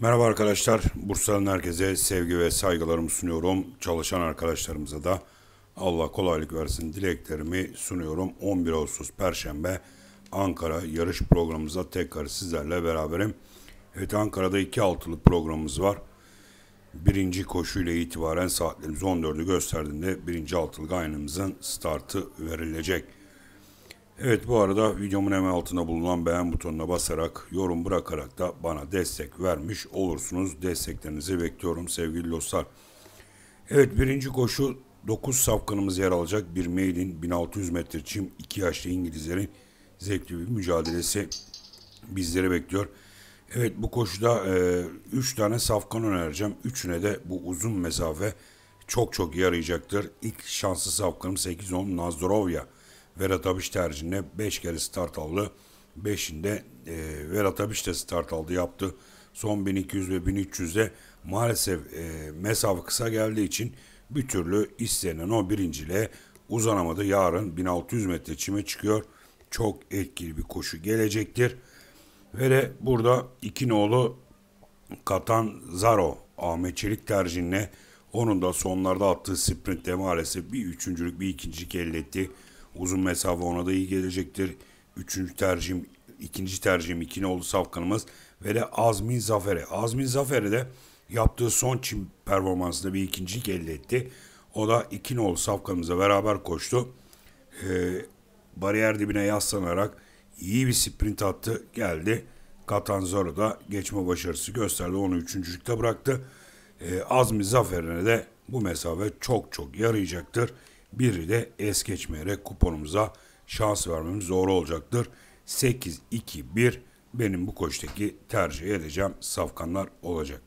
Merhaba arkadaşlar. Bursa'nın herkese sevgi ve saygılarımı sunuyorum. Çalışan arkadaşlarımıza da Allah kolaylık versin dileklerimi sunuyorum. 11 Ağustos Perşembe Ankara yarış programımıza tekrar sizlerle beraberim. Evet Ankara'da iki altılık programımız var. Birinci koşuyla itibaren saatlerimiz 14'ü gösterdiğinde birinci altılı aynımızın startı verilecek. Evet bu arada videomun hemen altına bulunan beğen butonuna basarak, yorum bırakarak da bana destek vermiş olursunuz. Desteklerinizi bekliyorum sevgili dostlar. Evet birinci koşu 9 safkanımız yer alacak. Bir mailin 1600 metre çim 2 yaşlı İngilizlerin zevkli bir mücadelesi bizleri bekliyor. Evet bu koşuda 3 e, tane safkan önereceğim. Üçüne de bu uzun mesafe çok çok yarayacaktır. İlk şanslı safkanım 8-10 Nazdorovya. Verat Abiş tercihine 5 kere start aldı. 5'inde e, Verat Abiş de start aldı yaptı. Son 1200 ve 1300'de maalesef e, mesafe kısa geldiği için bir türlü istenen o birinciliğe uzanamadı. Yarın 1600 metre çime çıkıyor. Çok etkili bir koşu gelecektir. Ve burada iki oğlu Katan Zaro Ahmet Çelik tercihine onun da sonlarda attığı sprintte maalesef bir üçüncülük bir ikincilik elde etti. Uzun mesafe ona da iyi gelecektir. Üçüncü tercihim, ikinci tercihim İkinoğlu Safkan'ımız ve de Azmin Zafer'e. Azmin Zafer'e de yaptığı son çim performansında bir ikinci elde etti. O da İkinoğlu Safkan'ımıza beraber koştu. Ee, bariyer dibine yaslanarak iyi bir sprint attı geldi. Catanzaro da geçme başarısı gösterdi. Onu üçüncülükte bıraktı. Ee, Azmi Zafer'ine de bu mesafe çok çok yarayacaktır. Biri de es geçmeyerek kuponumuza şans vermemiz zor olacaktır. 8-2-1 benim bu koçtaki tercih edeceğim safkanlar olacak.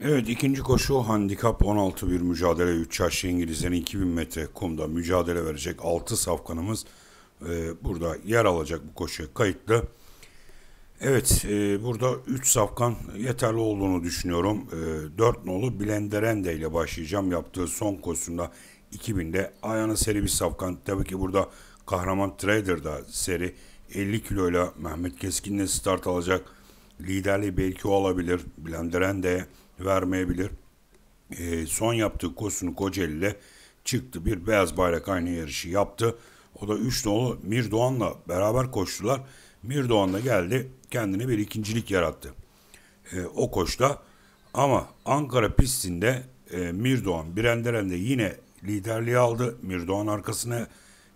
Evet ikinci koşu handikap 16 bir mücadele 3 yaşlı İngilizlerin 2000 metre kumda mücadele verecek 6 safkanımız e, burada yer alacak bu koşuya kayıtlı. Evet, e, burada 3 safkan yeterli olduğunu düşünüyorum. E, 4 nolu Blenderende ile başlayacağım. Yaptığı son koşusunda 2000'de ayana seri bir safkan. Tabii ki burada Kahraman Trader da seri 50 ile Mehmet Keskin Keskin'le start alacak. Liderliği belki o alabilir. Blenderende vermeyebilir. E, son yaptığı koşusunu ile çıktı. Bir beyaz bayrak aynı yarışı yaptı. O da 3 nolu Mir Doğan'la beraber koştular. Mirdoğan da geldi kendine bir ikincilik yarattı. E, o koşta ama Ankara pistinde e, Mirdoğan Brenderen de yine liderliği aldı. Mirdoğan arkasına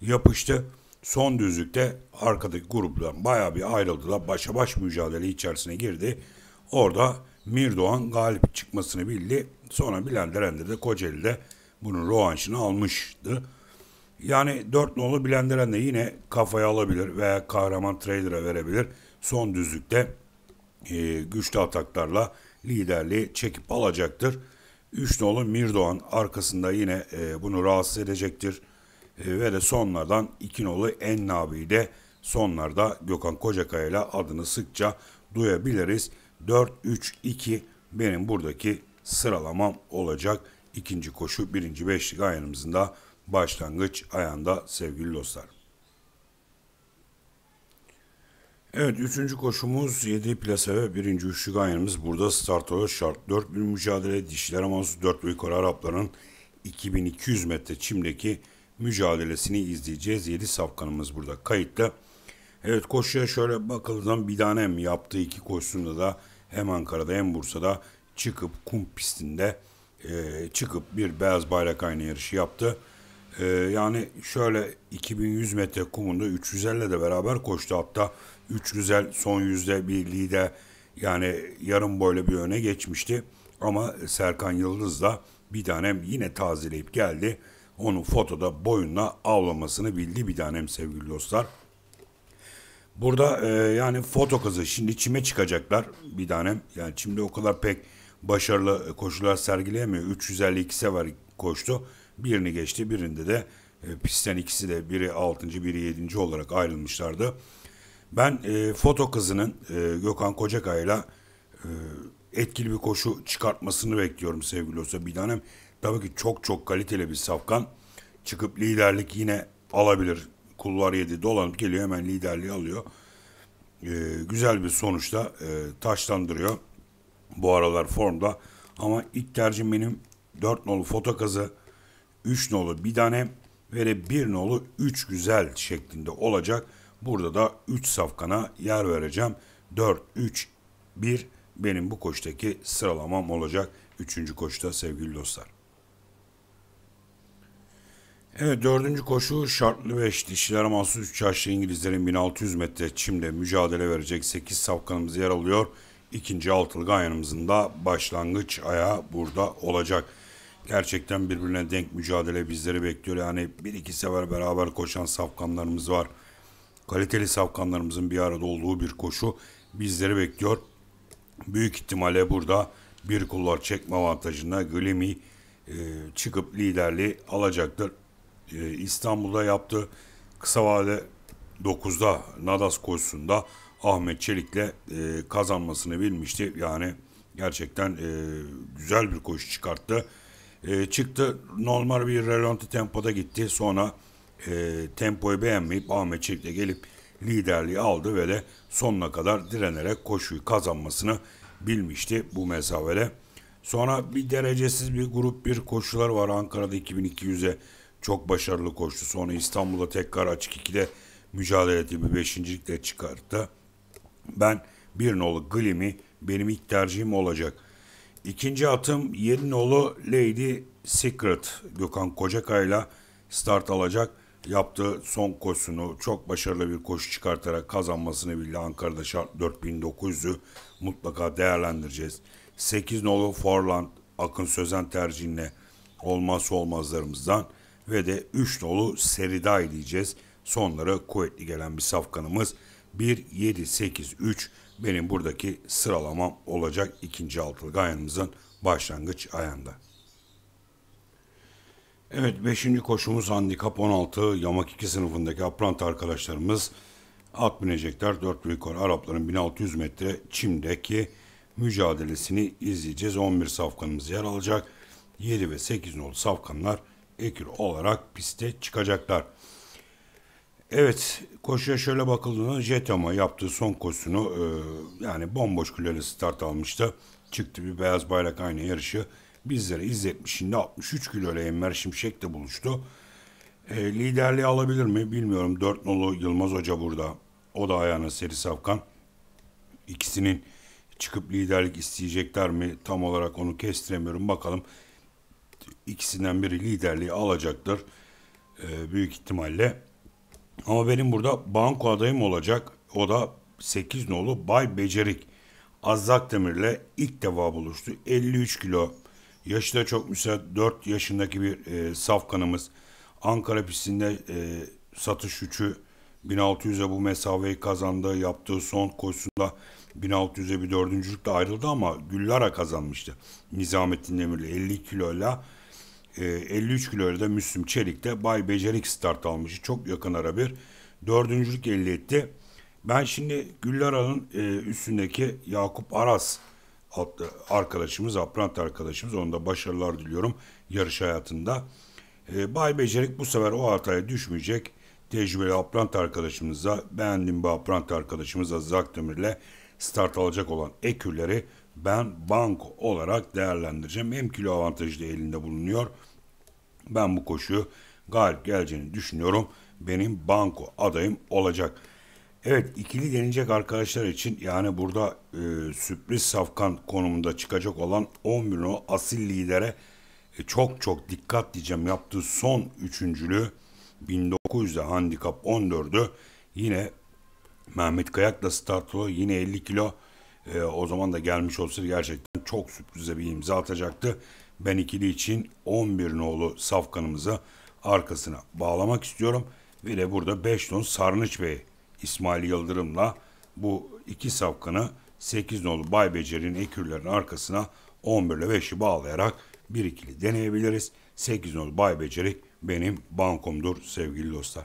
yapıştı. Son düzlükte arkadaki gruptan bayağı bir ayrıldılar. Başa baş mücadele içerisine girdi. Orada Mirdoğan galip çıkmasını bildi. Sonra Brenderen de Kocaeli'de bunun rovanşını almıştı. Yani 4 nolu blender'en de yine kafaya alabilir veya kahraman trader'a verebilir. Son düzlükte e, güçlü ataklarla liderliği çekip alacaktır. 3 nolu Mirdoğan arkasında yine e, bunu rahatsız edecektir. E, ve de sonlardan 2 nolu Ennabi de sonlarda Gökhan Kocakaya ile adını sıkça duyabiliriz. 4-3-2 benim buradaki sıralamam olacak. İkinci koşu birinci beşlik ayarımızın da başlangıç ayağında sevgili dostlar. Evet üçüncü koşumuz 7 plase ve birinci üçlük aynımız. Burada start startolu şart bin mücadele dişilere mahsus 4 ve yukarı Arapların 2200 metre çimdeki mücadelesini izleyeceğiz. 7 safkanımız burada kayıtlı. Evet koşuya şöyle bakıldan bir tane hem yaptığı iki koşusunda da hem Ankara'da hem Bursa'da çıkıp kum pistinde e, çıkıp bir beyaz bayrak aynı yarışı yaptı. Ee, yani şöyle 2100 metre kumunda 350 ile de beraber koştu. Hatta 3 güzel son yüzde bir lider yani yarım boyla bir öne geçmişti. Ama Serkan Yıldız da bir tanem yine tazeleyip geldi. Onu fotoda boyunla avlamasını bildi bir tanem sevgili dostlar. Burada e, yani foto kızı şimdi çime çıkacaklar bir tanem. Yani çimde o kadar pek başarılı koşular sergileyemiyor. 352 sefer koştu birini geçti birinde de e, pistten ikisi de biri 6. biri 7. olarak ayrılmışlardı. Ben e, foto kızının e, Gökhan Kocakay'la e, etkili bir koşu çıkartmasını bekliyorum sevgili olsa bir tanem. Tabii ki çok çok kaliteli bir safkan. Çıkıp liderlik yine alabilir. Kullar yedi dolanıp geliyor hemen liderliği alıyor. E, güzel bir sonuçta e, taşlandırıyor. Bu aralar formda. Ama ilk tercihim benim 4 nolu fotokazı. kazı 3 nolu bir tane ve 1 nolu 3 güzel şeklinde olacak. Burada da 3 safkana yer vereceğim. 4, 3, 1 benim bu koştaki sıralamam olacak. 3. koşta sevgili dostlar. Evet dördüncü koşu şartlı ve dişiler mahsus 3 yaşlı İngilizlerin 1600 metre çimde mücadele verecek 8 safkanımız yer alıyor. İkinci altılı ganyanımızın da başlangıç ayağı burada olacak gerçekten birbirine denk mücadele bizleri bekliyor. Yani bir iki sefer beraber koşan safkanlarımız var. Kaliteli safkanlarımızın bir arada olduğu bir koşu bizleri bekliyor. Büyük ihtimalle burada bir kullar çekme avantajında Glimi e, çıkıp liderliği alacaktır. E, İstanbul'da yaptı kısa vade 9'da Nadas koşusunda Ahmet Çelik'le e, kazanmasını bilmişti. Yani gerçekten e, güzel bir koşu çıkarttı. E, çıktı normal bir relanti tempoda gitti. Sonra e, tempoyu beğenmeyip Ahmet Çelik de gelip liderliği aldı ve de sonuna kadar direnerek koşuyu kazanmasını bilmişti bu mesafede. Sonra bir derecesiz bir grup bir koşular var. Ankara'da 2200'e çok başarılı koştu. Sonra İstanbul'da tekrar açık 2'de mücadele etti. Bir beşincilikle çıkarttı. Ben bir nolu Glim'i benim ilk tercihim olacak. İkinci atım Yedinoğlu Lady Secret Gökhan Kocakay'la start alacak. Yaptığı son koşusunu çok başarılı bir koşu çıkartarak kazanmasını bildi. Ankara'da şart 4900'ü mutlaka değerlendireceğiz. 8 nolu Forland Akın Sözen tercihinle olmazsa olmazlarımızdan ve de 3 nolu Seriday diyeceğiz. Sonlara kuvvetli gelen bir safkanımız 1-7-8-3 benim buradaki sıralamam olacak ikinci altılı gayanımızın başlangıç ayağında. Evet 5. koşumuz handikap 16 yamak 2 sınıfındaki aprant arkadaşlarımız at binecekler. 4 büyük Arapların 1600 metre çimdeki mücadelesini izleyeceğiz. 11 safkanımız yer alacak. 7 ve 8 nolu safkanlar ekür olarak piste çıkacaklar. Evet, koşuya şöyle bakıldığında Jetama yaptığı son koşusunu e, yani bomboş kuleli start almıştı. Çıktı bir beyaz bayrak aynı yarışı bizlere izletmiş. Şimdi 63 ile Enver Şimşek de buluştu. E, liderliği alabilir mi bilmiyorum. 4 nolu Yılmaz Hoca burada. O da ayağına seri safkan. İkisinin çıkıp liderlik isteyecekler mi tam olarak onu kestiremiyorum. Bakalım ikisinden biri liderliği alacaktır. E, büyük ihtimalle ama benim burada banko adayım olacak. O da 8 nolu Bay Becerik. Azzak Demir'le ilk defa buluştu. 53 kilo. Yaşı da çok müsait. 4 yaşındaki bir e, safkanımız. Ankara pistinde e, satış 3'ü 1600'e bu mesafeyi kazandı. Yaptığı son koşusunda 1600'e bir dördüncülükle ayrıldı ama Güllara kazanmıştı. Nizamettin Demir'le 50 kiloyla 53 e, kiloyla Müslüm Çelik de Bay Becerik start almıştı. Çok yakın ara bir dördüncülük elde etti. Ben şimdi Güllara'nın e, üstündeki Yakup Aras adlı e, arkadaşımız, aprant arkadaşımız. Ona da başarılar diliyorum yarış hayatında. E, Bay Becerik bu sefer o hataya düşmeyecek. Tecrübeli aprant arkadaşımıza, beğendiğim bir aprant arkadaşımıza Zak Demir'le start alacak olan ekürleri ben bank olarak değerlendireceğim. Hem kilo avantajı da elinde bulunuyor. Ben bu koşu galip geleceğini düşünüyorum. Benim banko adayım olacak. Evet ikili denilecek arkadaşlar için yani burada e, sürpriz safkan konumunda çıkacak olan 11 o asil lidere e, çok çok dikkat diyeceğim. Yaptığı son üçüncülü 1900'de handikap 14'ü yine Mehmet Kayak'la startolu yine 50 kilo. E, o zaman da gelmiş olsa gerçekten çok sürprize bir imza atacaktı. Ben ikili için 11 nolu safkanımızı arkasına bağlamak istiyorum. Ve de burada 5 ton Sarnıç Bey İsmail Yıldırım'la bu iki safkanı 8 nolu Bay Becer'in ekürlerin arkasına 11 ile 5'i bağlayarak bir ikili deneyebiliriz. 8 nolu Bay Beceri benim bankomdur sevgili dostlar.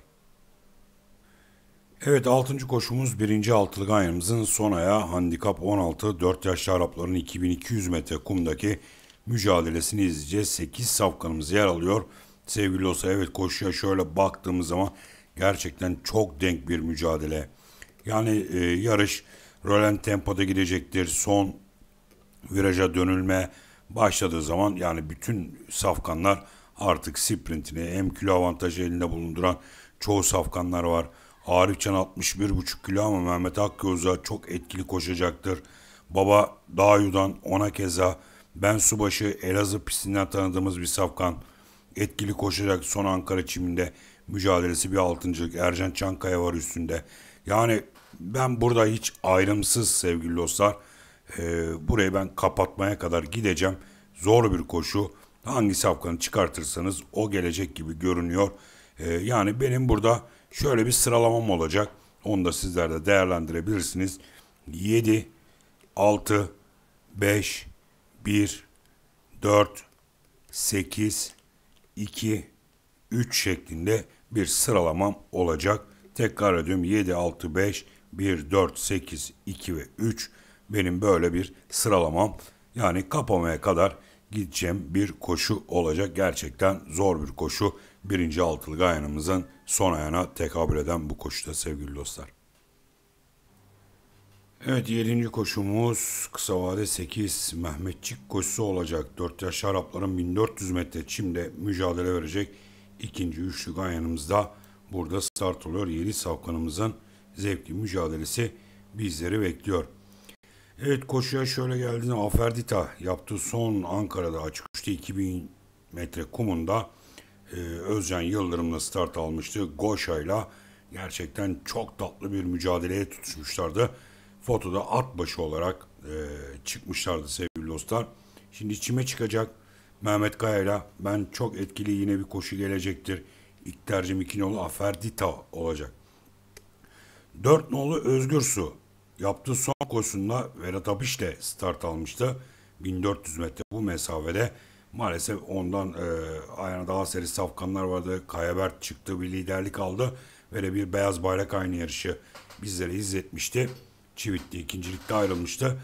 Evet 6. koşumuz 1. altılı ganyamızın son ayağı handikap 16 4 yaşlı Arapların 2200 metre kumdaki mücadelesini izleyeceğiz. 8 safkanımız yer alıyor. Sevgili olsa evet koşuya şöyle baktığımız zaman gerçekten çok denk bir mücadele. Yani e, yarış rölen tempoda gidecektir. Son viraja dönülme başladığı zaman yani bütün safkanlar artık sprintini hem kilo avantajı elinde bulunduran çoğu safkanlar var. Arifcan 61,5 kilo ama Mehmet Hakkı Özel çok etkili koşacaktır. Baba Dağyu'dan ona keza ben Subaşı Elazığ pistinden tanıdığımız bir safkan. Etkili koşacak son Ankara çiminde mücadelesi bir altıncılık. Ercan Çankaya var üstünde. Yani ben burada hiç ayrımsız sevgili dostlar. E, burayı ben kapatmaya kadar gideceğim. Zor bir koşu. Hangi safkanı çıkartırsanız o gelecek gibi görünüyor. E, yani benim burada Şöyle bir sıralamam olacak. Onu da sizler de değerlendirebilirsiniz. 7, 6, 5, 1, 4, 8, 2, 3 şeklinde bir sıralamam olacak. Tekrar ediyorum 7, 6, 5, 1, 4, 8, 2 ve 3 benim böyle bir sıralamam. Yani kapamaya kadar gideceğim bir koşu olacak. Gerçekten zor bir koşu. Birinci altılı gayanımızın son ayağına tekabül eden bu koşuda sevgili dostlar. Evet 7. koşumuz kısa vade 8 Mehmetçik koşusu olacak. 4 yaş Arapların 1400 metre çimde mücadele verecek. ikinci üçlü yanımızda burada start oluyor. Yeni savkanımızın zevkli mücadelesi bizleri bekliyor. Evet koşuya şöyle geldiğinde Aferdita yaptığı son Ankara'da açık 2000 metre kumunda e, Özcan Yıldırım'la start almıştı. Goşa'yla gerçekten çok tatlı bir mücadeleye tutuşmuşlardı. Fotoda at başı olarak e, çıkmışlardı sevgili dostlar. Şimdi içime çıkacak Mehmet Kaya'yla ben çok etkili yine bir koşu gelecektir. İlk tercihim 2 Aferdita olacak. Dört nolu Özgür Su yaptığı son koşusunda Vedat Abiş start almıştı. 1400 metre bu mesafede Maalesef ondan e, ayağına daha seri safkanlar vardı. Kayabert çıktı bir liderlik aldı böyle bir beyaz bayrak aynı yarışı bizlere izletmişti. Çivitli ikincilikte ayrılmıştı.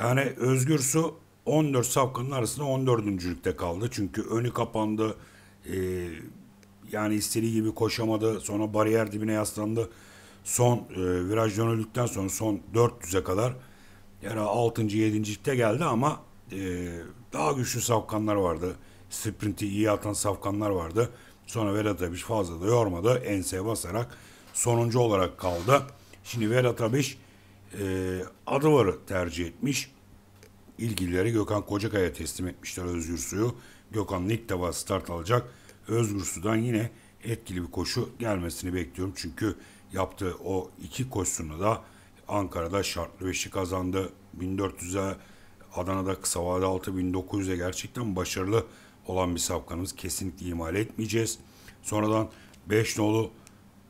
Yani Özgür Su 14 safkanın arasında 14. lükte kaldı. Çünkü önü kapandı. E, yani istediği gibi koşamadı. Sonra bariyer dibine yaslandı. Son e, viraj dönüldükten sonra son 400'e kadar yani 6. 7. lükte geldi ama ee, daha güçlü savkanlar vardı. Sprinti iyi atan savkanlar vardı. Sonra Vedat Abiş fazla da yormadı. Enseye basarak sonuncu olarak kaldı. Şimdi Vedat Abiş e, Adıvar'ı tercih etmiş. İlgilileri Gökhan Kocakaya teslim etmişler Özgür Su'yu. Gökhan'ın ilk defa start alacak. Özgür Su'dan yine etkili bir koşu gelmesini bekliyorum. Çünkü yaptığı o iki koşusunu da Ankara'da şartlı beşi kazandı. 1400'e Adana'da kısa vade 6900'e gerçekten başarılı olan bir safkanımız. Kesinlikle imal etmeyeceğiz. Sonradan 5 nolu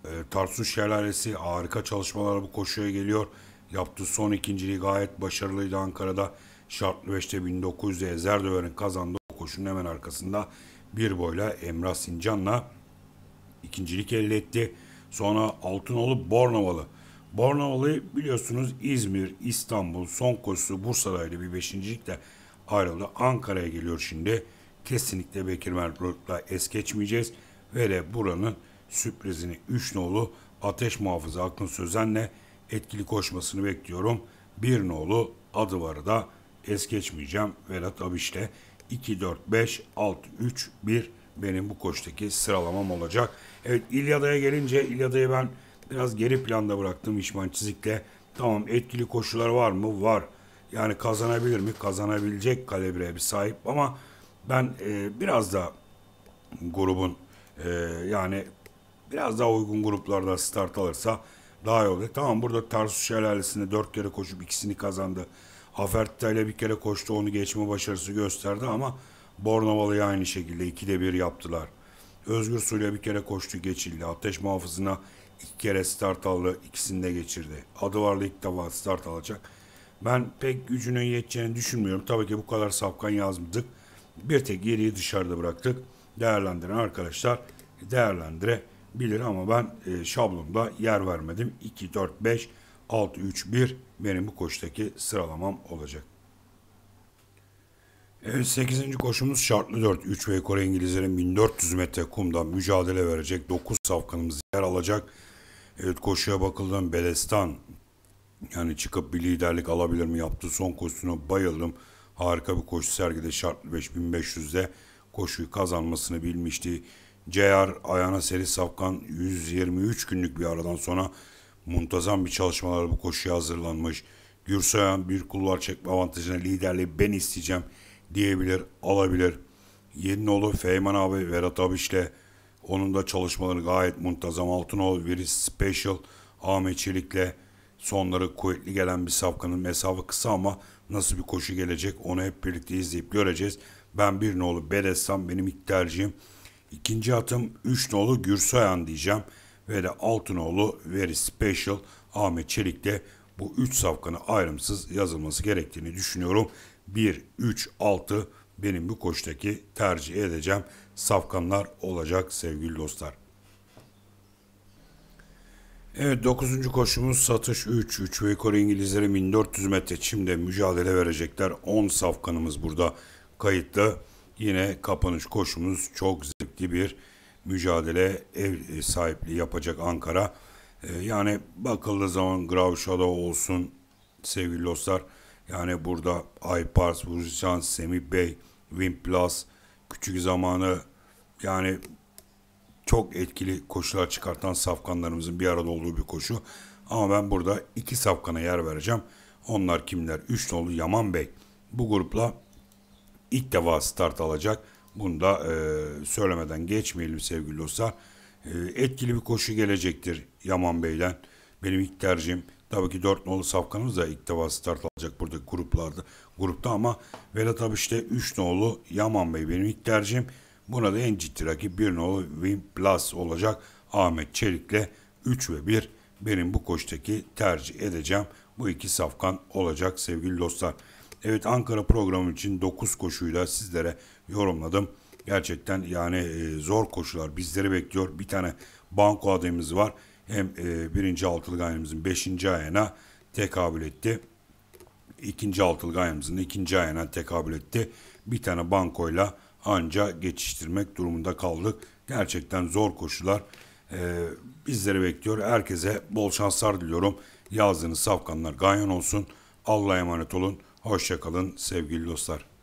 e, Tarsus Şelalesi harika çalışmalar bu koşuya geliyor. Yaptığı son ikinciliği gayet başarılıydı Ankara'da. Şartlı 5'te 1900'e Ezerdöver'in kazandığı koşunun hemen arkasında bir boyla Emrah Sincan'la ikincilik elde etti. Sonra Altınoğlu Bornovalı Borna biliyorsunuz İzmir, İstanbul, son Sonkosu, Bursa'yla bir beşincilikle ayrıldı. Ankara'ya geliyor şimdi. Kesinlikle Bekir Mertbrook'la es geçmeyeceğiz. Ve de buranın sürprizini üç nolu Ateş Muhafızı Akın Sözen'le etkili koşmasını bekliyorum. bir nolu adı var da es geçmeyeceğim. Velat Abiş'te 2, 4, 5, 6, 3, 1 benim bu koştaki sıralamam olacak. Evet İlyada'ya gelince İlyada'yı ben biraz geri planda bıraktım İşman Çizik'le. Tamam etkili koşular var mı? Var. Yani kazanabilir mi? Kazanabilecek kalibreye bir sahip ama ben e, biraz da grubun e, yani biraz daha uygun gruplarda start alırsa daha iyi olur. Tamam burada Tarsus Şelalesi'nde dört kere koşup ikisini kazandı. Afertta ile bir kere koştu onu geçme başarısı gösterdi ama Bornovalı'ya aynı şekilde ikide bir yaptılar. Özgür Su'yla bir kere koştu geçildi. Ateş muhafızına iki kere start aldı. ikisini de geçirdi. Adıvarlı ilk defa start alacak. Ben pek gücünün yeteceğini düşünmüyorum. Tabii ki bu kadar sapkan yazmadık. Bir tek yeriyi dışarıda bıraktık. Değerlendiren arkadaşlar değerlendirebilir ama ben e, şablonda yer vermedim. 2, 4, 5, 6, 3, 1 benim bu koştaki sıralamam olacak. Evet 8. koşumuz şartlı 4. 3 ve Kore İngilizlerin 1400 metre kumda mücadele verecek. 9 safkanımız yer alacak. Evet koşuya bakıldım. Belestan yani çıkıp bir liderlik alabilir mi yaptı son koşusuna bayıldım. Harika bir koşu sergide şartlı 5500'de koşuyu kazanmasını bilmişti. CR Ayana seri safkan 123 günlük bir aradan sonra muntazam bir çalışmalarla bu koşuya hazırlanmış. Gürsoyan bir kulvar çekme avantajına liderliği ben isteyeceğim.'' diyebilir, alabilir. Yedinoğlu Feyman abi, Vedat abi işte onun da çalışmaları gayet muntazam. Altınoğlu, Viris Special, Ahmet Çelik'le sonları kuvvetli gelen bir safkanın mesafe kısa ama nasıl bir koşu gelecek onu hep birlikte izleyip göreceğiz. Ben bir nolu Berestan benim ilk tercihim. İkinci atım 3 nolu Gürsoyan diyeceğim. Ve de 6 Very Special Ahmet Çelik'te bu 3 safkanı ayrımsız yazılması gerektiğini düşünüyorum. 1-3-6 benim bu koştaki tercih edeceğim safkanlar olacak sevgili dostlar. Evet 9. koşumuz satış 3. 3 vekor yukarı 1400 metre çimde mücadele verecekler. 10 safkanımız burada kayıtlı. Yine kapanış koşumuz çok zevkli bir mücadele ev sahipliği yapacak Ankara. Ee, yani bakıldığı zaman Grav Shadow olsun sevgili dostlar. Yani burada Aypars, Vurcan, Semih Bey, Wimplas, küçük zamanı yani çok etkili koşular çıkartan safkanlarımızın bir arada olduğu bir koşu. Ama ben burada iki safkana yer vereceğim. Onlar kimler? Üç nolu Yaman Bey. Bu grupla ilk defa start alacak. Bunu da e, söylemeden geçmeyelim sevgili dostlar. E, etkili bir koşu gelecektir Yaman Bey'den. Benim ilk tercihim Tabii ki dört nolu Safkan'ımız da ilk defa start alacak burada gruplarda grupta ama Vedat abi işte 3 nolu Yaman Bey benim ilk tercihim. Buna da en ciddi rakip 1 nolu Win Plus olacak Ahmet Çelik'le 3 ve 1 benim bu koçtaki tercih edeceğim. Bu iki Safkan olacak sevgili dostlar. Evet Ankara programı için 9 koşuyla sizlere yorumladım. Gerçekten yani e, zor koşular bizleri bekliyor. Bir tane banko adayımız var hem e, birinci altılı gayrımızın beşinci ayına tekabül etti. İkinci altılı gayrımızın ikinci ayına tekabül etti. Bir tane bankoyla anca geçiştirmek durumunda kaldık. Gerçekten zor koşular e, bizleri bekliyor. Herkese bol şanslar diliyorum. Yazdığınız safkanlar ganyan olsun. Allah'a emanet olun. Hoşçakalın sevgili dostlar.